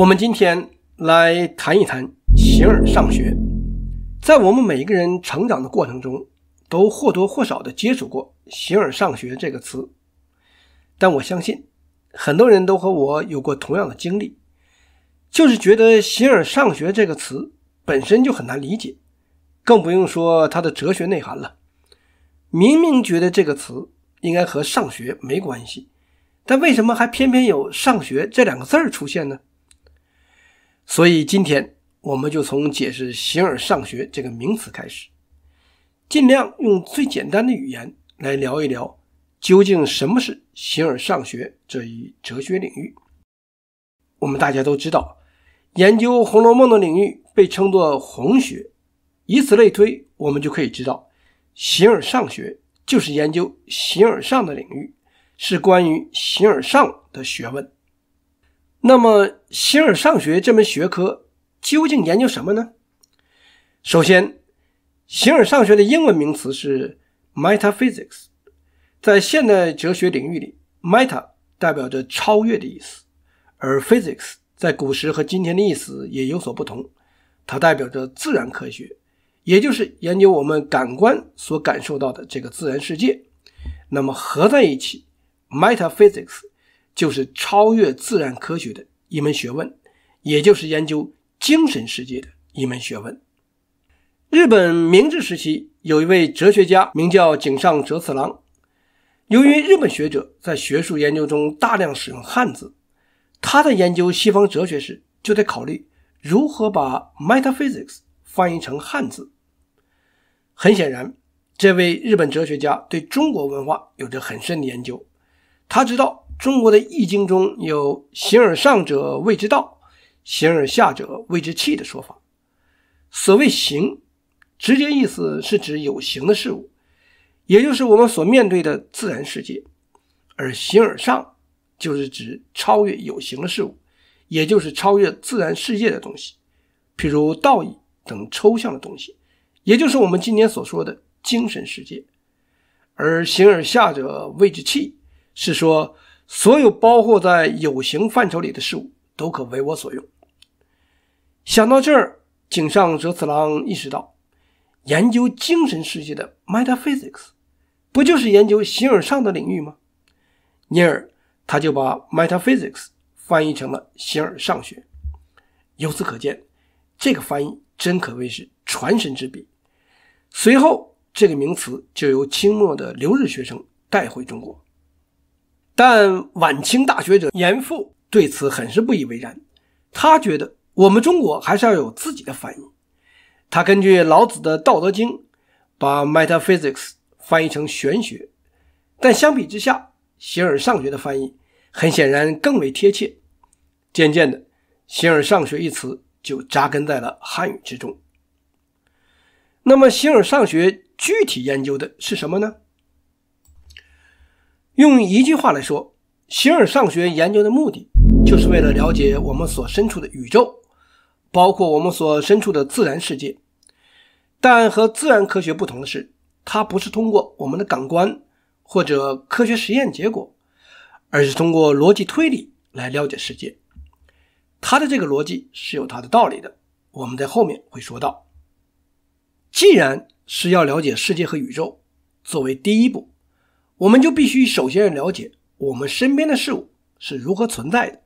我们今天来谈一谈形而上学，在我们每一个人成长的过程中，都或多或少的接触过“形而上学”这个词。但我相信，很多人都和我有过同样的经历，就是觉得“形而上学”这个词本身就很难理解，更不用说它的哲学内涵了。明明觉得这个词应该和“上学”没关系，但为什么还偏偏有“上学”这两个字儿出现呢？所以今天我们就从解释“形而上学”这个名词开始，尽量用最简单的语言来聊一聊，究竟什么是形而上学这一哲学领域。我们大家都知道，研究《红楼梦》的领域被称作“红学”，以此类推，我们就可以知道，形而上学就是研究形而上的领域，是关于形而上的学问。那么，形而上学这门学科究竟研究什么呢？首先，形而上学的英文名词是 metaphysics。在现代哲学领域里，meta 代表着超越的意思，而 physics 在古时和今天的意思也有所不同，它代表着自然科学，也就是研究我们感官所感受到的这个自然世界。那么合在一起，metaphysics。就是超越自然科学的一门学问，也就是研究精神世界的一门学问。日本明治时期有一位哲学家，名叫井上哲次郎。由于日本学者在学术研究中大量使用汉字，他在研究西方哲学时就得考虑如何把 metaphysics 翻译成汉字。很显然，这位日本哲学家对中国文化有着很深的研究，他知道。中国的《易经》中有“形而上者谓之道，形而下者谓之器”的说法。所谓“形”，直接意思是指有形的事物，也就是我们所面对的自然世界；而“形而上”就是指超越有形的事物，也就是超越自然世界的东西，譬如道义等抽象的东西，也就是我们今天所说的精神世界。而“形而下者谓之器”，是说。所有包括在有形范畴里的事物都可为我所用。想到这儿，井上哲次郎意识到，研究精神世界的 metaphysics 不就是研究形而上的领域吗？因而，他就把 metaphysics 翻译成了形而上学。由此可见，这个翻译真可谓是传神之笔。随后，这个名词就由清末的留日学生带回中国。但晚清大学者严复对此很是不以为然，他觉得我们中国还是要有自己的翻译。他根据老子的《道德经》，把 metaphysics 翻译成玄学。但相比之下，形而上学的翻译很显然更为贴切。渐渐的，形而上学一词就扎根在了汉语之中。那么，形而上学具体研究的是什么呢？用一句话来说，形而上学研究的目的，就是为了了解我们所身处的宇宙，包括我们所身处的自然世界。但和自然科学不同的是，它不是通过我们的感官或者科学实验结果，而是通过逻辑推理来了解世界。它的这个逻辑是有它的道理的，我们在后面会说到。既然是要了解世界和宇宙，作为第一步。我们就必须首先要了解我们身边的事物是如何存在的，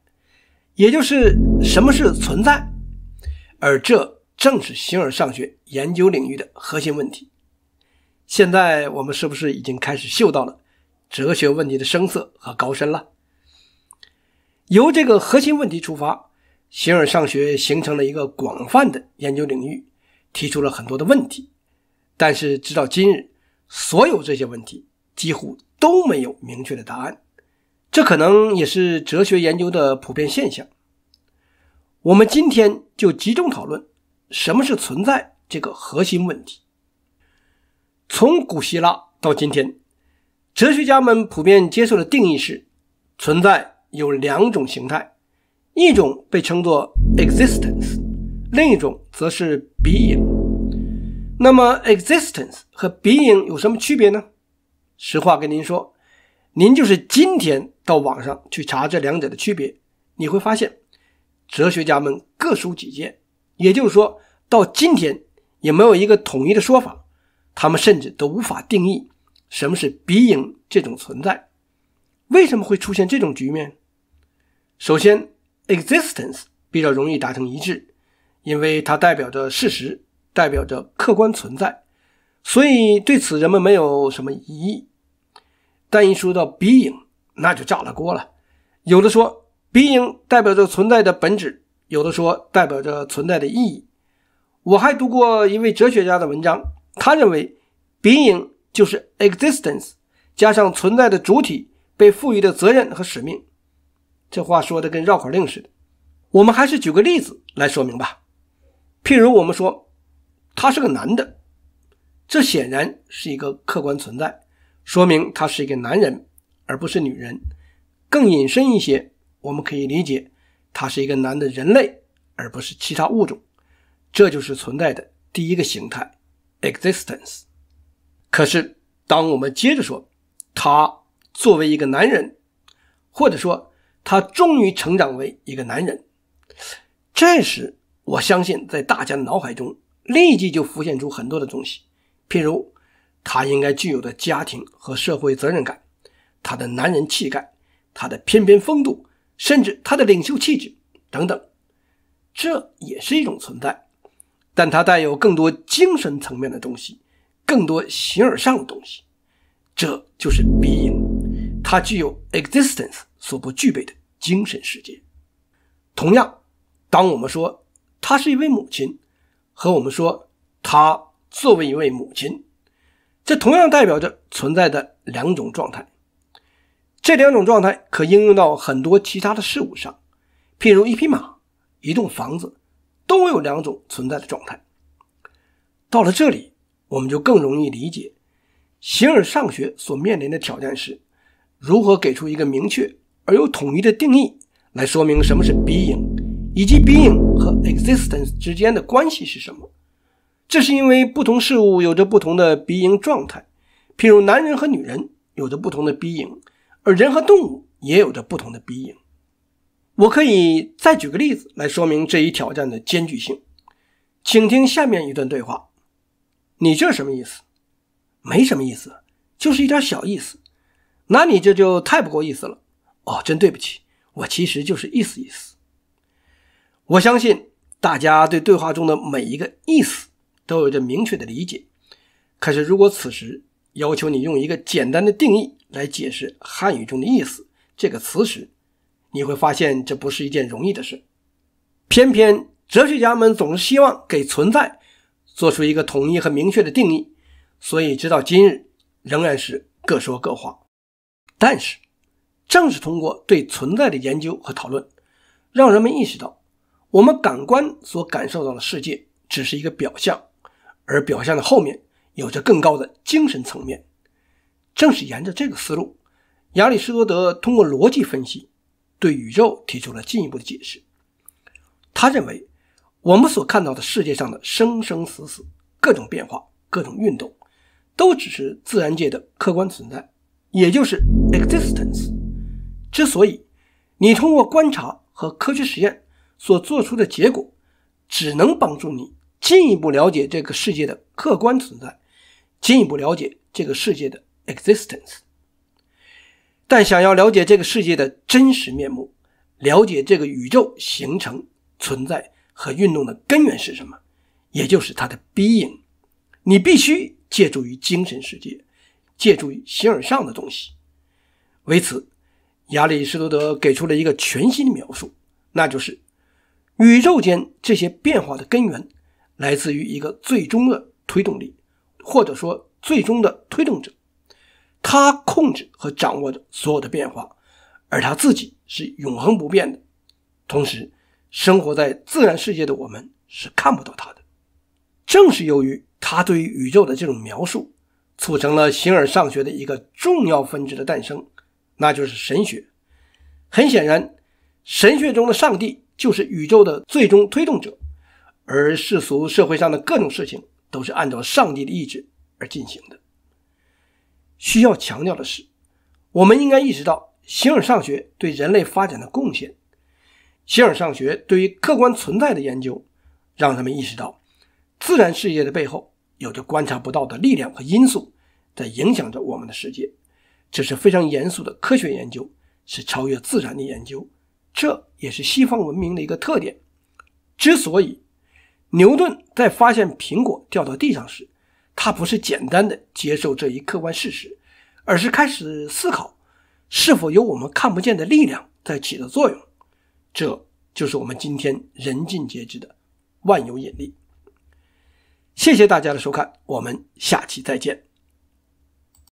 也就是什么是存在，而这正是形而上学研究领域的核心问题。现在我们是不是已经开始嗅到了哲学问题的声色和高深了？由这个核心问题出发，形而上学形成了一个广泛的研究领域，提出了很多的问题。但是直到今日，所有这些问题。几乎都没有明确的答案，这可能也是哲学研究的普遍现象。我们今天就集中讨论什么是存在这个核心问题。从古希腊到今天，哲学家们普遍接受的定义是：存在有两种形态，一种被称作 existence，另一种则是 being。那么 existence 和 being 有什么区别呢？实话跟您说，您就是今天到网上去查这两者的区别，你会发现，哲学家们各抒己见，也就是说到今天也没有一个统一的说法，他们甚至都无法定义什么是“鼻影”这种存在。为什么会出现这种局面？首先，existence 比较容易达成一致，因为它代表着事实，代表着客观存在。所以对此人们没有什么疑义。但一说到“鼻影”，那就炸了锅了。有的说“鼻影”代表着存在的本质，有的说代表着存在的意义。我还读过一位哲学家的文章，他认为“鼻影”就是 existence 加上存在的主体被赋予的责任和使命。这话说的跟绕口令似的。我们还是举个例子来说明吧。譬如我们说他是个男的。这显然是一个客观存在，说明他是一个男人，而不是女人。更隐身一些，我们可以理解他是一个男的人类，而不是其他物种。这就是存在的第一个形态，existence。可是，当我们接着说他作为一个男人，或者说他终于成长为一个男人，这时我相信在大家脑海中立即就浮现出很多的东西。譬如，他应该具有的家庭和社会责任感，他的男人气概，他的翩翩风度，甚至他的领袖气质等等，这也是一种存在，但它带有更多精神层面的东西，更多形而上的东西。这就是 being，它具有 existence 所不具备的精神世界。同样，当我们说她是一位母亲，和我们说她。作为一位母亲，这同样代表着存在的两种状态。这两种状态可应用到很多其他的事物上，譬如一匹马、一栋房子，都有两种存在的状态。到了这里，我们就更容易理解形而上学所面临的挑战是：如何给出一个明确而又统一的定义，来说明什么是 being，以及 being 和 existence 之间的关系是什么。这是因为不同事物有着不同的鼻音状态，譬如男人和女人有着不同的鼻影，而人和动物也有着不同的鼻影。我可以再举个例子来说明这一挑战的艰巨性，请听下面一段对话：“你这什么意思？没什么意思，就是一点小意思。那你这就太不够意思了。哦，真对不起，我其实就是意思意思。我相信大家对对话中的每一个意思。”都有着明确的理解，可是如果此时要求你用一个简单的定义来解释汉语中的意思这个词时，你会发现这不是一件容易的事。偏偏哲学家们总是希望给存在做出一个统一和明确的定义，所以直到今日仍然是各说各话。但是，正是通过对存在的研究和讨论，让人们意识到我们感官所感受到的世界只是一个表象。而表象的后面有着更高的精神层面。正是沿着这个思路，亚里士多德通过逻辑分析，对宇宙提出了进一步的解释。他认为，我们所看到的世界上的生生死死、各种变化、各种运动，都只是自然界的客观存在，也就是 existence。之所以，你通过观察和科学实验所做出的结果，只能帮助你。进一步了解这个世界的客观存在，进一步了解这个世界的 existence。但想要了解这个世界的真实面目，了解这个宇宙形成、存在和运动的根源是什么，也就是它的 being，你必须借助于精神世界，借助于形而上的东西。为此，亚里士多德给出了一个全新的描述，那就是宇宙间这些变化的根源。来自于一个最终的推动力，或者说最终的推动者，他控制和掌握着所有的变化，而他自己是永恒不变的。同时，生活在自然世界的我们是看不到他的。正是由于他对于宇宙的这种描述，促成了形而上学的一个重要分支的诞生，那就是神学。很显然，神学中的上帝就是宇宙的最终推动者。而世俗社会上的各种事情都是按照上帝的意志而进行的。需要强调的是，我们应该意识到形而上学对人类发展的贡献。形而上学对于客观存在的研究，让人们意识到自然世界的背后有着观察不到的力量和因素在影响着我们的世界。这是非常严肃的科学研究，是超越自然的研究。这也是西方文明的一个特点。之所以。牛顿在发现苹果掉到地上时，他不是简单的接受这一客观事实，而是开始思考，是否有我们看不见的力量在起着作用。这就是我们今天人尽皆知的万有引力。谢谢大家的收看，我们下期再见。